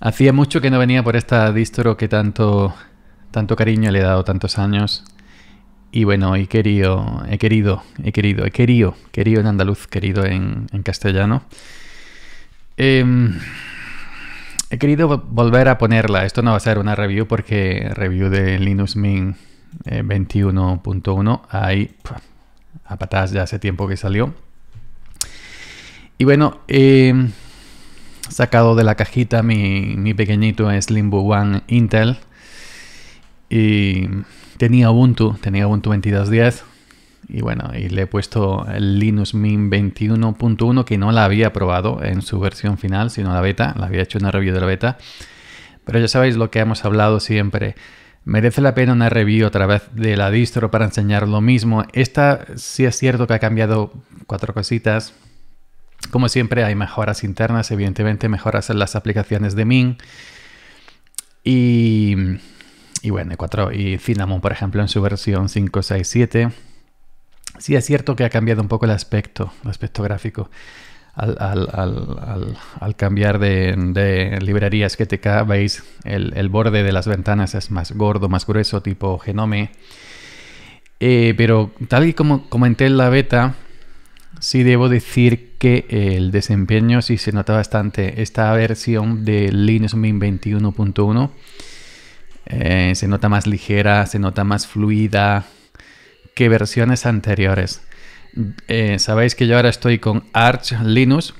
Hacía mucho que no venía por esta distro que tanto, tanto cariño le he dado tantos años. Y bueno, he querido, he querido, he querido, he querido, querido en andaluz, querido en, castellano. Em, he querido volver a ponerla. Esto no va a ser una review porque review de Linux Mint 21.1 eh, hay a patas ya hace tiempo que salió. Y bueno, eh, sacado de la cajita mi, pequeñito Slimbo One Intel. Y tenía Ubuntu, tenía Ubuntu 22.10. Y bueno, y le he puesto el Linux Mint 21.1 que no la había probado en su versión final, sino la beta. La había hecho una review de la beta. Pero ya sabéis lo que hemos hablado siempre. Merece la pena una review otra vez de la distro para enseñar lo mismo. Esta sí es cierto que ha cambiado cuatro cositas, como siempre, hay mejoras internas, evidentemente, mejoras en las aplicaciones de Min Y, y bueno, 4, y Cinnamon, por ejemplo, en su versión 567. Sí, es cierto que ha cambiado un poco el aspecto, el aspecto gráfico. Al, cambiar de, librerías que veis el, borde de las ventanas es más gordo, más grueso, tipo genome. Eh, pero tal y como comenté en la beta, Sí debo decir que el desempeño sí se nota bastante. Esta versión de Linux Mint 21.1 eh, se nota más ligera, se nota más fluida que versiones anteriores. Eh, sabéis que yo ahora estoy con Arch Linux.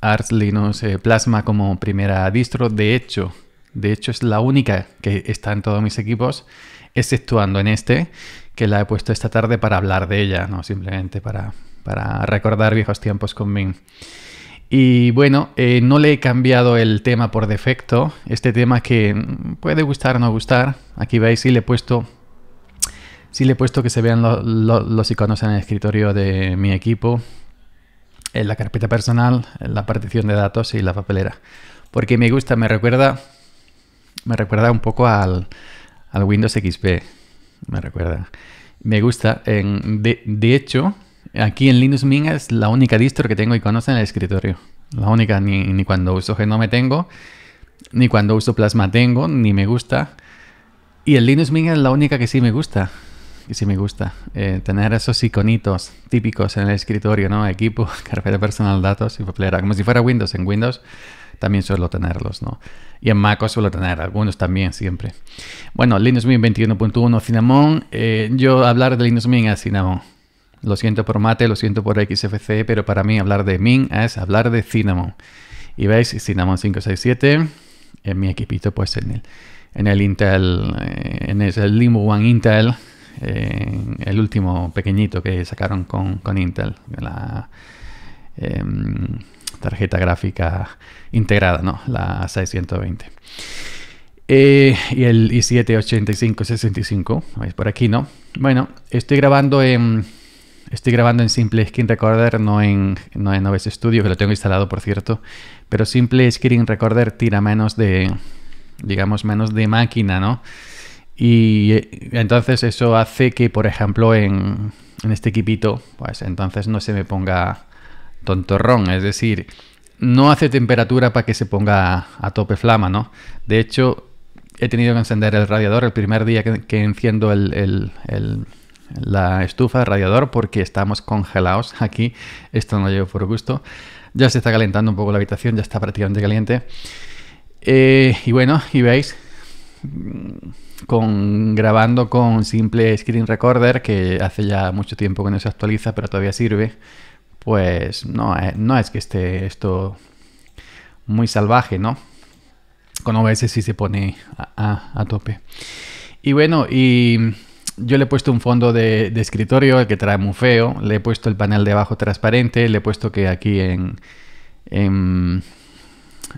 Arch Linux eh, Plasma como primera distro. De hecho, de hecho es la única que está en todos mis equipos, exceptuando en este, que la he puesto esta tarde para hablar de ella, no simplemente para para recordar viejos tiempos con Y bueno, eh, no le he cambiado el tema por defecto. Este tema que puede gustar o no gustar. Aquí veis, sí le he puesto, si le he puesto que se vean los iconos en el escritorio de mi equipo, en la carpeta personal, en la partición de datos y la papelera. Porque me gusta, me recuerda, me recuerda un poco al, Windows XP. Me recuerda. Me gusta. En, de hecho, Aquí en Linux Ming es la única distro que tengo y iconos en el escritorio. La única, ni, cuando uso Genome tengo, ni cuando uso Plasma tengo, ni me gusta. Y el Linux Ming es la única que sí me gusta. Que sí me gusta. Eh, tener esos iconitos típicos en el escritorio, ¿no? Equipo, carpeta personal, datos y Como si fuera Windows. En Windows también suelo tenerlos, ¿no? Y en MacOS suelo tener algunos también siempre. Bueno, Linux Mint 21.1 Cinnamon. Eh, yo hablar de Linux Ming a Cinnamon. Lo siento por Mate, lo siento por XFC, pero para mí hablar de Min es hablar de Cinnamon. Y veis, Cinnamon 567 en mi equipito, pues en el, en el Intel, eh, en el Limbo One Intel, eh, el último pequeñito que sacaron con, con Intel, la em, tarjeta gráfica integrada, ¿no? La 620. Eh, y el i7-8565, veis por aquí, ¿no? Bueno, estoy grabando en Estoy grabando en Simple Skin Recorder, no en, no en OBS Studio, que lo tengo instalado por cierto. Pero Simple Screen Recorder tira menos de, digamos, menos de máquina, ¿no? Y eh, entonces eso hace que, por ejemplo, en, en este equipito, pues entonces no se me ponga tontorrón. Es decir, no hace temperatura para que se ponga a tope flama, ¿no? De hecho, he tenido que encender el radiador el primer día que, enciendo el, la estufa, de radiador, porque estamos congelados aquí. Esto no lo llevo por gusto. Ya se está calentando un poco la habitación, ya está prácticamente caliente. Eh, y bueno, y veis, mm, con, grabando con simple screen recorder, que hace ya mucho tiempo que no se actualiza, pero todavía sirve, pues no, no es que esté esto muy salvaje, ¿no? Con OBS sí se pone a tope. Y bueno, y yo le he puesto un fondo de, escritorio, el que trae muy feo, le he puesto el panel de abajo transparente, le he puesto que aquí en, en,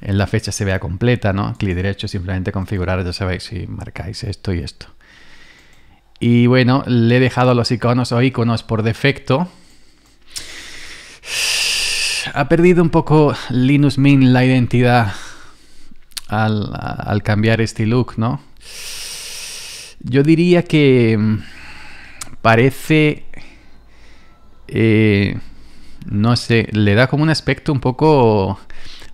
la fecha se vea completa, ¿no? Clic derecho, simplemente configurar, ya sabéis, si marcáis esto y esto. Y bueno, le he dejado los iconos o iconos por defecto. Ha perdido un poco Linux Mint la identidad al, al cambiar este look, ¿no? Yo diría que mm, parece... Eh, no sé, le da como un aspecto un poco...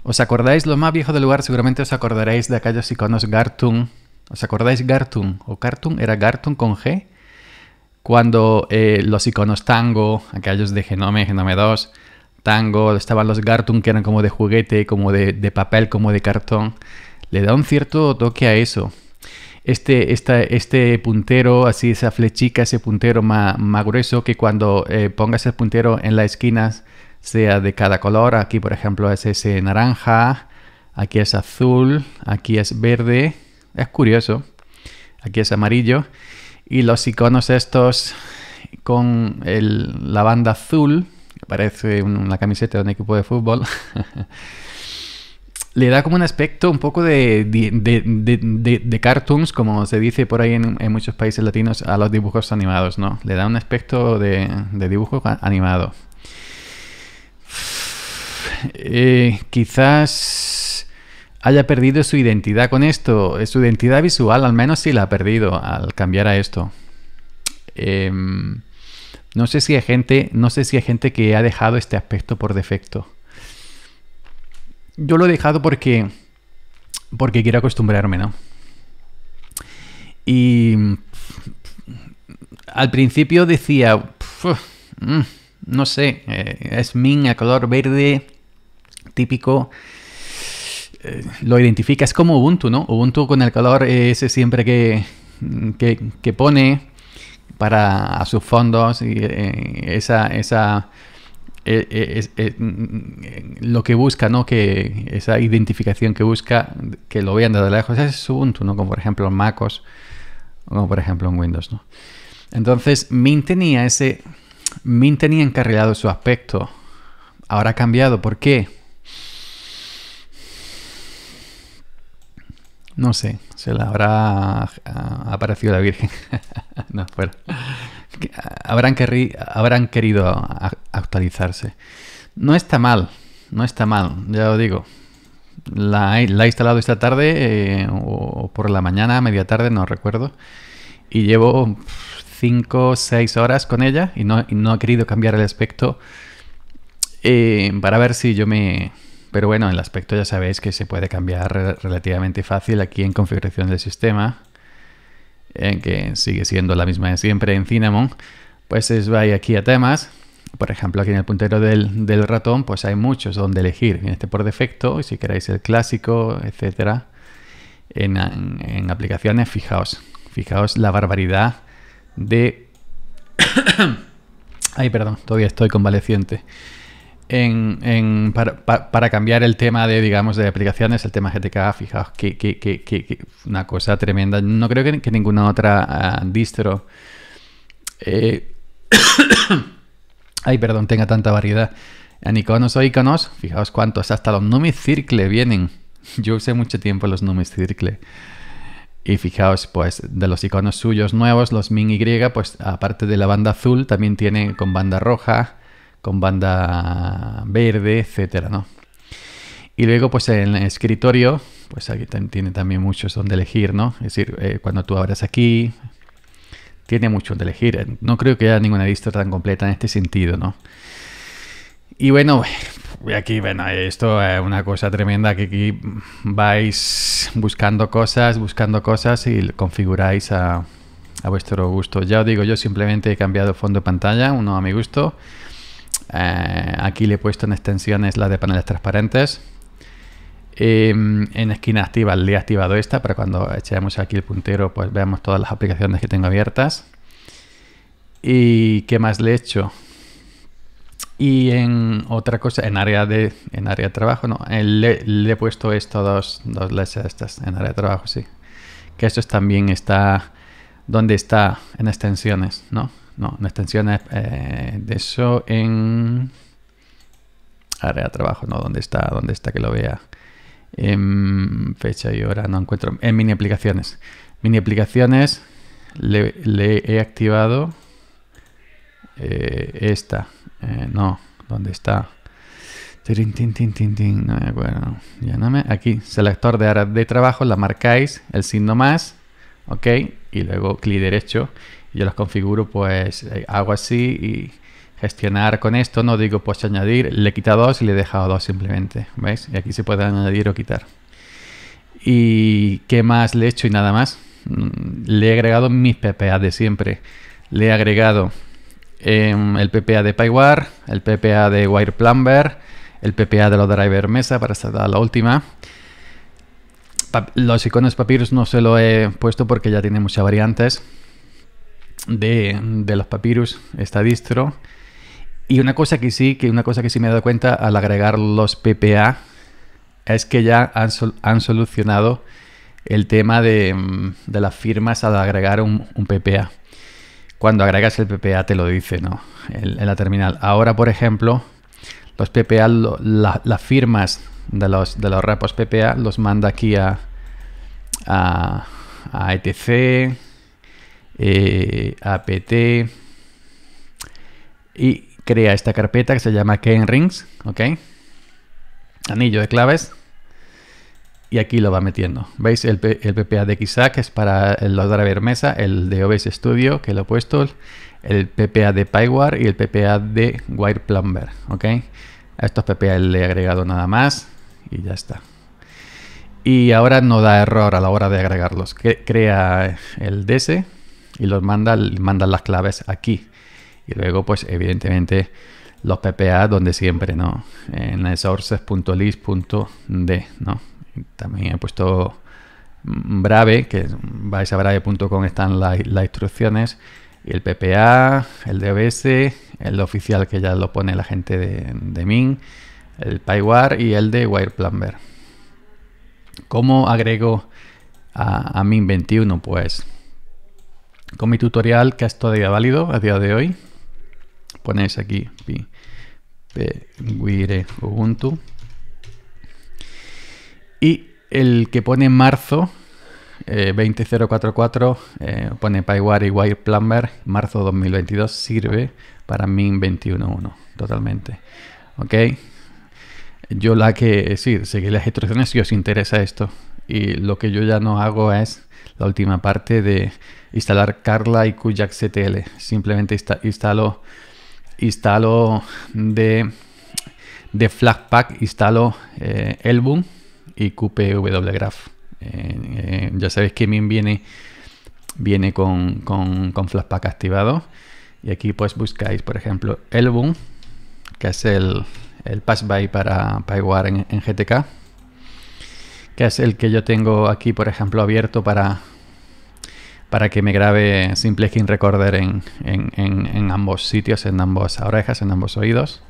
¿Os acordáis lo más viejo del lugar? Seguramente os acordaréis de aquellos iconos Gartun. ¿Os acordáis Gartun? ¿O Cartoon? ¿Era Gartun con G? Cuando eh, los iconos Tango, aquellos de Genome, Genome 2, Tango, estaban los Gartun que eran como de juguete, como de papel, como de cartón. Le da un cierto toque a eso este, este puntero, así esa flechica, ese puntero más, grueso, que cuando eh, pongas el puntero en las esquinas sea de cada color. Aquí, por ejemplo, es ese naranja, aquí es azul, aquí es verde. Es curioso. Aquí es amarillo. Y los iconos estos con la banda azul, parece una camiseta de un equipo de fútbol. le da como un aspecto un poco de, cartoons, como se dice por ahí en, muchos países latinos, a los dibujos animados, ¿no? Le da un aspecto de, dibujo animado. Eh, quizás haya perdido su identidad con esto, eh, su identidad visual al menos sí la ha perdido al cambiar a esto. Em, no sé si hay gente, no sé si hay gente que ha dejado este aspecto por defecto. Yo lo he dejado porque, porque quiero acostumbrarme, ¿no? Y al principio decía, mm, no sé, eh, es min a color verde, típico. Eh, lo lo identificas como Ubuntu, ¿no? Ubuntu con el color ese siempre que, que, que pone para sus fondos y eh, esa eh, eh, eh, mm, mm, mm, lo que busca, ¿no? Que esa identificación que busca, que lo vean desde lejos, es Ubuntu, ¿no? Como por ejemplo en MacOS, como por ejemplo en Windows, Entonces, Mint tenía ese... Mint tenía encarrilado su aspecto. Ahora ha cambiado. ¿Por qué? No sé, se la habrá ah, aparecido la Virgen. no, fuera. Ah, habrán, habrán querido actualizarse. No está mal, no está mal, ya lo digo. La, he instalado esta tarde eh, o por la mañana, media tarde, no recuerdo. Y llevo 5 o 6 horas con ella y no, ha querido cambiar el aspecto eh, para ver si yo me, pero bueno, el aspecto ya sabéis que se puede cambiar relativamente fácil aquí en configuración del sistema, en que sigue siendo la misma de siempre en Cinnamon. Pues es, vais aquí a temas. Por ejemplo, aquí en el puntero del, ratón, pues hay muchos donde elegir. En este por defecto, y si queréis el clásico, etcétera. En, en aplicaciones, fijaos, fijaos la barbaridad de... Ay, perdón, todavía estoy convaleciente en, para, cambiar el tema de, digamos, de aplicaciones, el tema GTK, fijaos, que, una cosa tremenda. No creo que, ninguna otra ah, distro eh, ay, perdón, tenga tanta variedad. En iconos o iconos, fijaos cuántos, hasta los circle vienen. Yo usé mucho tiempo los circle Y fijaos, pues, de los iconos suyos nuevos, los min Y, pues, aparte de la banda azul, también tiene con banda roja con banda verde, etcétera, ¿no? Y luego, pues en el escritorio, pues aquí tiene también muchos donde elegir, ¿no? Es decir, eh, cuando tú abras aquí, tiene mucho donde elegir. Eh, no creo que haya ninguna vista tan completa en este sentido, ¿no? Y bueno, aquí, bueno, esto es una cosa tremenda que aquí vais buscando cosas, buscando cosas y configuráis a, a vuestro gusto. Ya os digo, yo simplemente he cambiado fondo de pantalla, uno a mi gusto eh, aquí le he puesto en extensiones la de paneles transparentes. Em, en esquina activa le he activado esta para cuando echemos aquí el puntero pues veamos todas las aplicaciones que tengo abiertas. ¿Y qué más le he hecho? Y en otra cosa, en área de, en área de trabajo, no, eh, le, he puesto estos dos, dos estas en área de trabajo, sí. Que esto también está donde está en extensiones, ¿no? No, no extensión eh, de eso en área de trabajo, ¿no? ¿Dónde está? ¿Dónde está que lo vea? En em, fecha y hora no encuentro. En mini aplicaciones. Mini aplicaciones le, he activado eh, esta. Eh, no, ¿dónde está? no me acuerdo. Aquí, selector de área de trabajo, la marcáis, el signo más, ok, y luego clic derecho yo las configuro, pues eh, hago así y gestionar con esto, no digo pues añadir, le he quitado dos y le he dejado dos simplemente, ¿veis? Y aquí se pueden añadir o quitar. ¿Y qué más le he hecho y nada más? Mm, le he agregado mis PPA de siempre. Le he agregado em, el PPA de PyWire, el PPA de Wire Plumber, el PPA de los driver mesa para estar a la última. los iconos papyrus no se lo he puesto porque ya tiene muchas variantes de, los papyrus, está distro. Y una cosa que sí, que una cosa que sí me he dado cuenta al agregar los PPA es que ya han, solucionado el tema mm, de, las firmas al agregar un, PPA. Cuando agregas el PPA te lo dice, ¿no? En, la terminal. Ahora, por ejemplo, los PPA, las firmas de los, de los repos PPA los manda aquí a, a, a ETC, eh, apt y crea esta carpeta que se llama rings ¿ok? Anillo de claves y aquí lo va metiendo. ¿Veis? El, de quizá que es para el driver mesa, el de OBS Studio que lo he puesto, el PPA de PyWire y el PPA de Wire Plumber, ¿ok? A estos PPA le he agregado nada más y ya está. Y ahora no da error a la hora de agregarlos. Crea el DS y los manda, mandan las claves aquí. Y luego, pues evidentemente, los PPA donde siempre, ¿no? En sources.list.d, ¿no? También he puesto mm, Brave, que vais a brave.com están las instrucciones, y el PPA, el DBS, el oficial que ya lo pone la gente de, Min, el PyWire y el de Wireplanver. ¿Cómo agrego a, a Min 21? Pues con mi tutorial que es todavía válido a día de hoy. Ponéis aquí Guire Ubuntu. Y el que pone marzo eh, 20044 eh, pone PyWire y wireplumber marzo 2022 sirve para min 21.1 totalmente. Ok. Yo la que sí, seguir las instrucciones si os interesa esto. Y lo que yo ya no hago es la última parte de instalar Carla y Kujak CTL. Simplemente instalo, de, de instalo eh, elbum y QPW Graph. Eh, eh, ya sabéis que MIM viene, viene con, con, con activado. Y aquí pues buscáis, por ejemplo, elbum que es el, el pass-by para, para en, en GTK que es el que yo tengo aquí, por ejemplo, abierto para, para que me grabe Simple sin Recorder en, ambos sitios, en ambas orejas, en ambos oídos.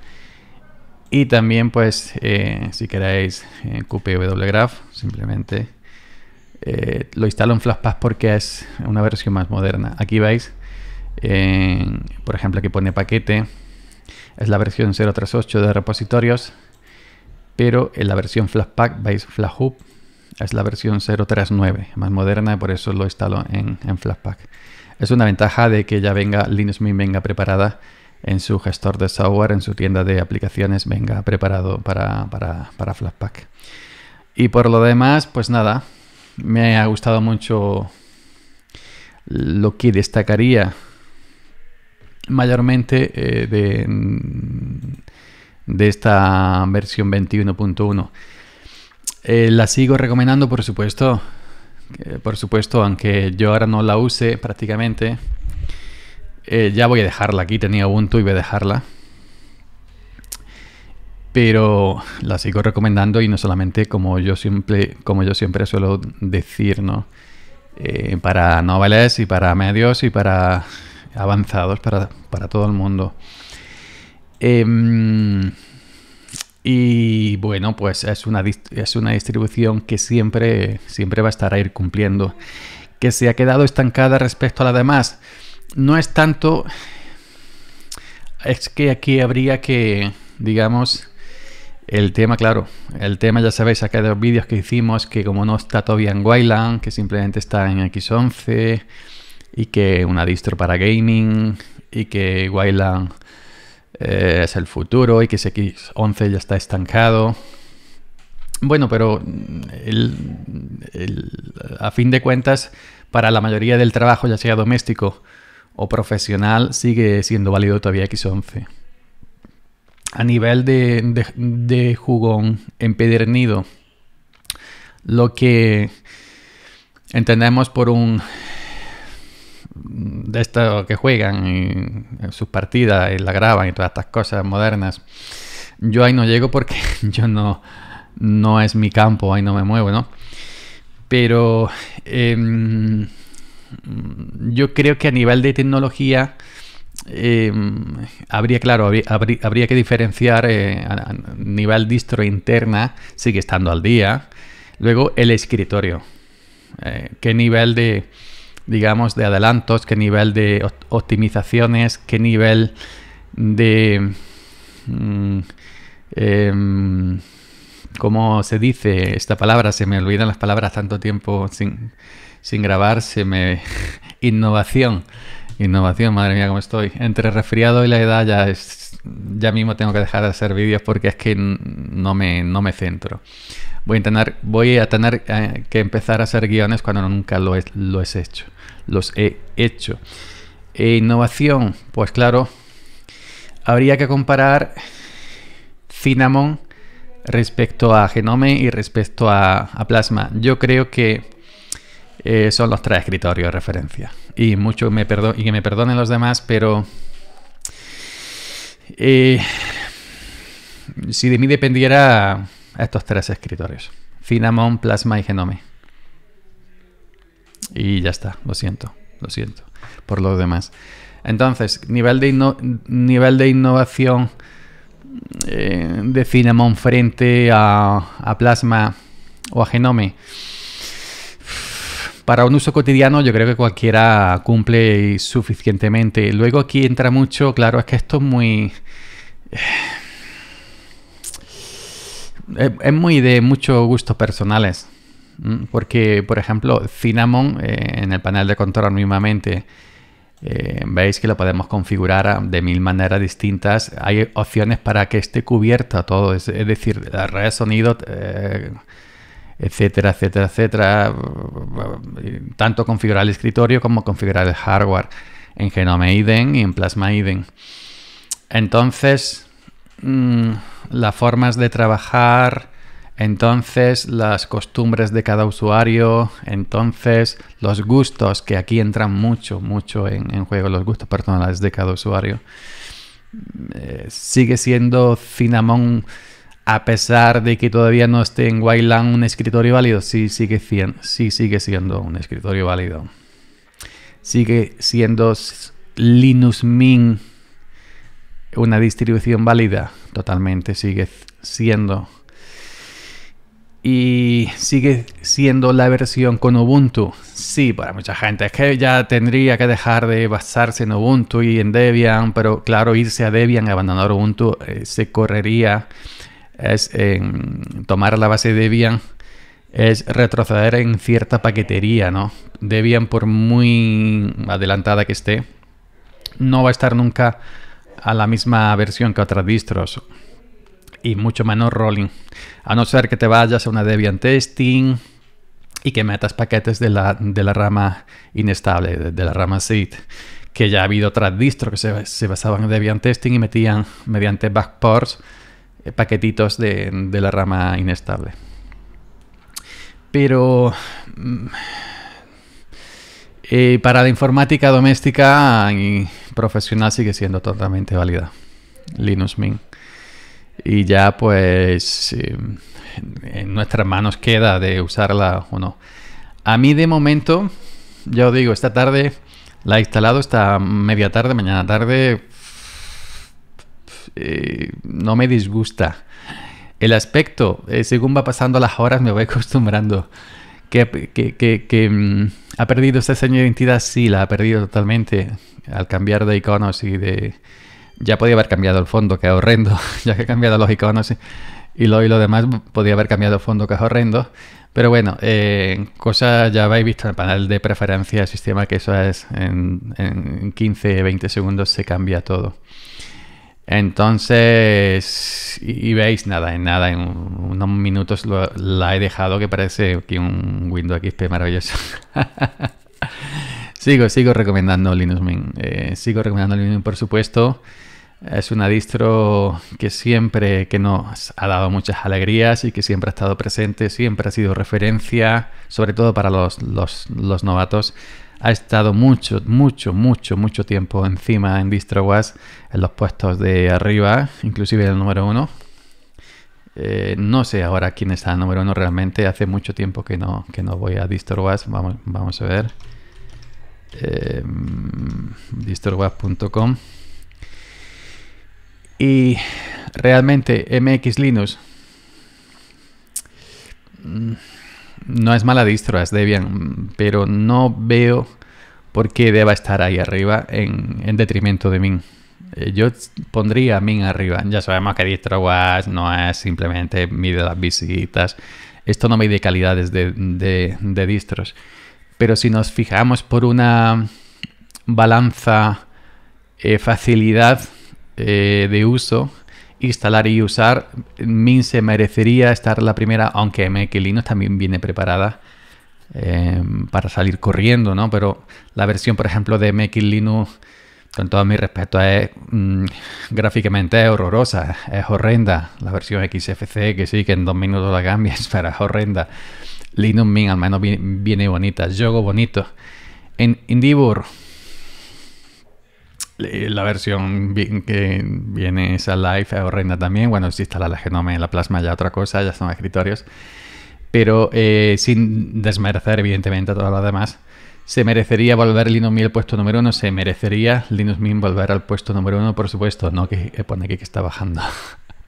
Y también, pues, eh, si queréis en eh, QPW Graph, simplemente eh, lo instalo en Flashpass porque es una versión más moderna. Aquí veis, por ejemplo, que pone paquete, es la versión 038 de repositorios, pero en la versión Flashpack veis FlashHub es la versión 0.3.9, más moderna, y por eso lo instalo en, en Flatpak. Es una ventaja de que ya venga Linux Mint venga preparada en su gestor de software, en su tienda de aplicaciones, venga preparado para, para, para Y por lo demás, pues nada, me ha gustado mucho lo que destacaría mayormente eh, de, de esta versión 21.1 eh, la sigo recomendando, por supuesto. Eh, por supuesto, aunque yo ahora no la use prácticamente. Eh, ya voy a dejarla aquí, tenía Ubuntu y voy a dejarla. Pero la sigo recomendando y no solamente como yo siempre, como yo siempre suelo decir, ¿no? para noveles y para medios y para avanzados, para, todo el mundo. Em, y bueno, pues es una, es una distribución que siempre, siempre va a estar a ir cumpliendo. Que se ha quedado estancada respecto a la demás. No es tanto. Es que aquí habría que, digamos, el tema, claro, el tema ya sabéis acá de los vídeos que hicimos, que como no está todavía en Wayland, que simplemente está en X11, y que una distro para gaming, y que Wayland eh, es el futuro, XX11 ya está estancado. Bueno, pero mm, a fin de cuentas, para la mayoría del trabajo, ya sea doméstico o profesional, sigue siendo válido todavía X11. A nivel de, de jugón empedernido, lo que entendemos por un de esto que juegan en eh, sus partidas y la graban y todas estas cosas modernas. Yo ahí no llego porque yo no, no es mi campo, ahí no me muevo, ¿no? Pero em, yo creo que a nivel de tecnología em, habría, claro, habría, que diferenciar eh, a, nivel distro interna, sigue estando al día. Luego el escritorio. Eh, ¿Qué nivel de, digamos, de adelantos, qué nivel de optimizaciones, qué nivel de... Mm, em, ¿Cómo se dice esta palabra? Se me olvidan las palabras tanto tiempo sin, sin grabar, se me... innovación. Innovación, madre mía, cómo estoy. Entre resfriado y la edad ya es... Ya mismo tengo que dejar de hacer vídeos porque es que no me, no me centro. Voy a, tener, voy a tener eh, que empezar a hacer guiones cuando nunca lo, lo he hecho los he hecho. E innovación, pues claro, habría que comparar Cinnamon respecto a Genome y respecto a, Plasma. Yo creo que eh, son los tres escritorios de referencia. Y mucho me y que me perdonen los demás, pero eh, si de mí dependiera estos tres escritorios. Cinnamon, Plasma y Genome. Y ya está, lo siento, lo siento por lo demás. Entonces, nivel de, nivel de innovación eh, de Cinnamon frente a, Plasma o a Genome. Para un uso cotidiano yo creo que cualquiera cumple suficientemente. Luego aquí entra mucho, claro, es que esto es muy... Eh, es, muy de muchos gustos personales. Mm, porque, por ejemplo, Cinnamon eh, en el panel de control mismamente eh, veis que lo podemos configurar de mil maneras distintas. Hay opciones para que esté cubierta todo, es, decir, la red de sonido, eh, etcétera, etcétera, etcétera. Tanto configurar el escritorio como configurar el hardware en Genome IDEN y en Plasma IDEN. Entonces, mm, las formas de trabajar entonces las costumbres de cada usuario, entonces los gustos, que aquí entran mucho, mucho en, juego, los gustos personales de cada usuario. Eh, sigue siendo Cinnamon, a pesar de que todavía no esté en Wayland un escritorio válido, sí sigue, sí sigue siendo un escritorio válido. Sigue siendo Linux Mint una distribución válida, totalmente sigue siendo y sigue siendo la versión con Ubuntu. Sí, para mucha gente es que ya tendría que dejar de basarse en Ubuntu y en Debian, pero claro, irse a Debian, abandonar Ubuntu, eh, se correría es tomar la base Debian es retroceder en cierta paquetería, ¿no? Debian por muy adelantada que esté, no va a estar nunca a la misma versión que otras distros y mucho menos rolling. A no ser que te vayas a una Debian testing y que metas paquetes de la, de la rama inestable, de, la rama seed, que ya ha habido otras distros que se, basaban en Debian testing y metían mediante backports eh, paquetitos de, la rama inestable. Pero... Mm, eh, para la informática doméstica y profesional sigue siendo totalmente válida Linux Mint. Y ya pues em, en nuestras manos queda de usarla o no. A mí de momento, ya os digo, esta tarde la he instalado, esta media tarde, mañana tarde, eh, no me disgusta. El aspecto, eh, según va pasando las horas, me voy acostumbrando. Que, que, que, em, ha perdido este señal de identidad, sí, la ha perdido totalmente al cambiar de iconos y de, ya podía haber cambiado el fondo, que es horrendo, ya que he cambiado los iconos y lo, y lo demás, podía haber cambiado el fondo, que es horrendo. Pero bueno, eh, cosa ya habéis visto en el panel de preferencia del sistema, que eso es en, en 15-20 segundos se cambia todo. Entonces, y, veis nada, en nada, en unos minutos la he dejado que parece que un Windows XP maravilloso. Sigo, recomendando Linux Mint. Eh, sigo recomendando Linux Mint, por supuesto. Es una distro que siempre que nos ha dado muchas alegrías y que siempre ha estado presente, siempre ha sido referencia, sobre todo para los, novatos. Ha estado mucho, mucho, mucho, mucho tiempo encima en DistroWas, en los puestos de arriba, inclusive en el número uno. Eh, no sé ahora quién está en el número uno realmente, hace mucho tiempo que no, que no voy a DistroWas. vamos a ver eh, Y realmente MX Linux mm, no es mala distro, es Debian, pero no veo por qué deba estar ahí arriba en, detrimento de Min. Eh, yo pondría Min arriba. Ya sabemos que DistroWatch no es simplemente mide las visitas. Esto no mide calidades de, de, de distros. Pero si nos fijamos por una balanza eh, facilidad eh, de uso, instalar y usar, Min se merecería estar la primera, aunque MX Linux también viene preparada em, para salir corriendo, ¿no? Pero la versión, por ejemplo, de MX Linux, con todo mi respeto, es mm, gráficamente es horrorosa, es horrenda. La versión XFC, que sí, que en dos minutos la cambias, pero es horrenda. Linux Mint al menos viene, bonita. Yogo bonito. En Indivor, la versión que viene esa live es horrenda también. Bueno, si instala la Genome, la Plasma, ya otra cosa, ya son escritorios. Pero eh, sin desmerecer, evidentemente, a todas las demás. Se merecería volver Linux Mint al puesto número uno. Se merecería Linux Mint volver al puesto número uno, por supuesto. No que eh, pone aquí que está bajando.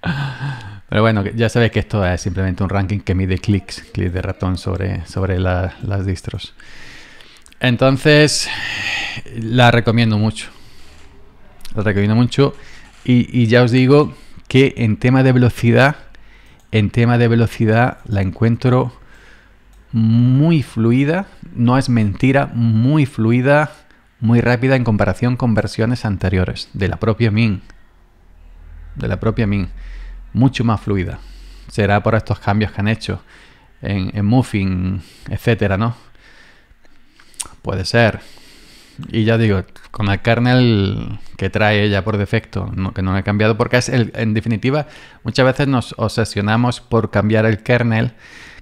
Pero bueno, ya sabéis que esto es simplemente un ranking que mide clics, clic de ratón sobre, sobre las distros. Entonces, la recomiendo mucho. La recomiendo mucho. Y, y ya os digo que en tema de velocidad, en tema de velocidad la encuentro muy fluida. No es mentira, muy fluida, muy rápida en comparación con versiones anteriores de la propia Min. De la propia Min mucho más fluida. Será por estos cambios que han hecho en, en Muffin, etcétera, ¿no? Puede ser. Y ya digo, con el kernel que trae ella por defecto, no, que no he cambiado, porque es el, en definitiva, muchas veces nos obsesionamos por cambiar el kernel,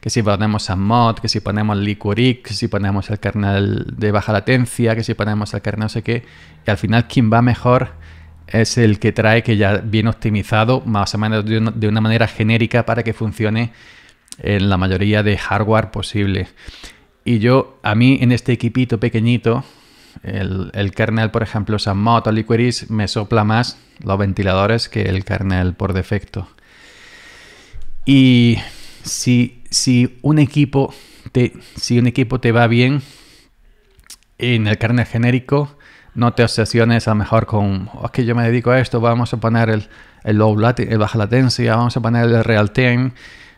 que si ponemos a mod que si ponemos liquorix, que si ponemos el kernel de baja latencia, que si ponemos el kernel no sé qué, y al final quien va mejor es el que trae que ya viene optimizado más o menos de una, manera genérica para que funcione en la mayoría de hardware posible. Y yo, a mí en este equipito pequeñito, el, kernel, por ejemplo, Sanmoto, o me sopla más los ventiladores que el kernel por defecto. Y si, si, un, equipo te, si un equipo te va bien en el kernel genérico, no te obsesiones a lo mejor con, que yo me dedico a esto, vamos a poner el, low latency, el baja latencia, vamos a poner el real time,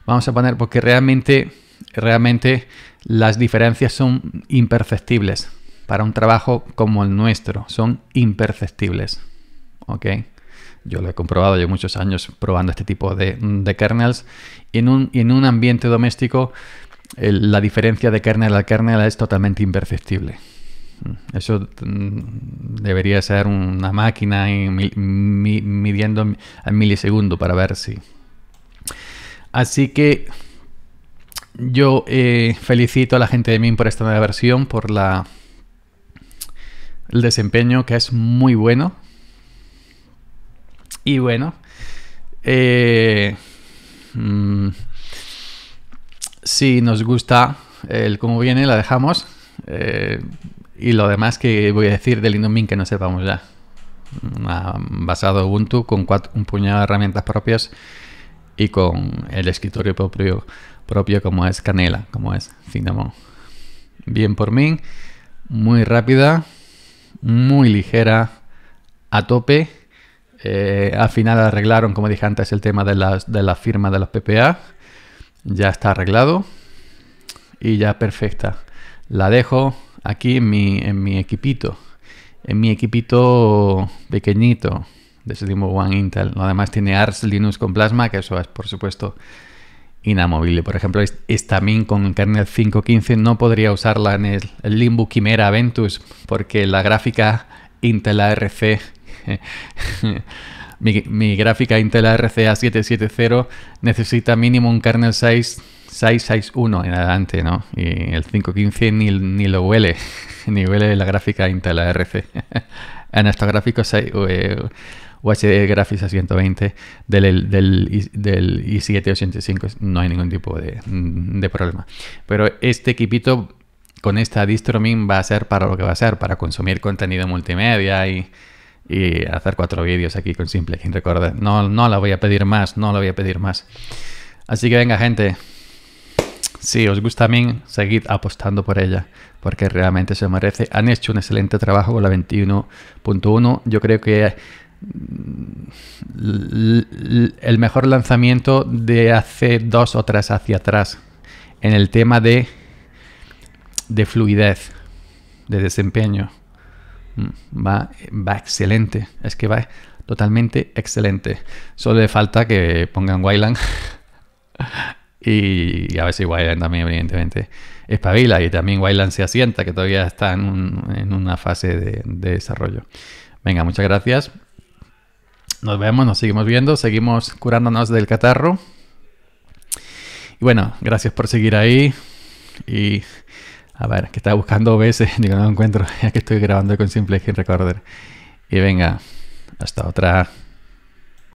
vamos a poner, porque realmente, realmente las diferencias son imperceptibles para un trabajo como el nuestro, son imperceptibles. ¿Ok? Yo lo he comprobado, yo muchos años probando este tipo de, kernels. En un, en un ambiente doméstico, la diferencia de kernel a kernel es totalmente imperceptible. Mm. Eso mm, debería ser una máquina midiendo al milisegundo para ver si. Así que yo eh, felicito a la gente de MIM por esta nueva versión, por la, el desempeño que es muy bueno. Y bueno, eh, mm, si nos gusta el cómo viene, la dejamos. Eh, y lo demás que voy a decir del Linux Mint que no sepamos ya. Mm, ah, basado Ubuntu con un puñado de herramientas propias y con el escritorio propio, propio como es Canela, como es Cinnamon. Bien por mí, muy rápida, muy ligera, a tope. Eh, al final arreglaron, como dije antes, el tema de, de la firma de los PPA. Ya está arreglado y ya perfecta. La dejo aquí en mi, en mi equipito, en mi equipito pequeñito de Slimo One Intel. Además tiene Ars Linux con Plasma, que eso es por supuesto inamovible. Por ejemplo, esta min con el kernel 5.15 no podría usarla en e el, Limbo Quimera Ventus porque la gráfica Intel ARC, mi, mi, gráfica Intel ARC A770 necesita mínimo un kernel 6 661 en adelante, ¿no? Y el 515 ni, lo huele, ni huele la gráfica Intel ARC. en estos gráficos eh, hay UHD Graphics a 120 del, del, del i785 no hay ningún tipo de, problema. Pero este equipito con esta DistroMin va a ser para lo que va a ser, para consumir contenido multimedia y, hacer cuatro vídeos aquí con simple quien No, no la voy a pedir más, no la voy a pedir más. Así que venga gente, si os gusta a mí, seguid apostando por ella, porque realmente se merece. Han hecho un excelente trabajo con la 21.1. Yo creo que mm, el mejor lanzamiento de hace dos o tres hacia atrás en el tema de, de fluidez, de desempeño. Mm, va, va excelente, es que va totalmente excelente. Solo le falta que pongan Wayland Y, a a si Wildland también, evidentemente, espabila y también Wildland se asienta, que todavía está en, una fase de, desarrollo. Venga, muchas gracias. Nos vemos, nos seguimos viendo, seguimos curándonos del catarro. Y bueno, gracias por seguir ahí. Y a ver, que estaba buscando OBS, digo, no lo encuentro, ya que estoy grabando con Simple Recorder. Y venga, hasta otra.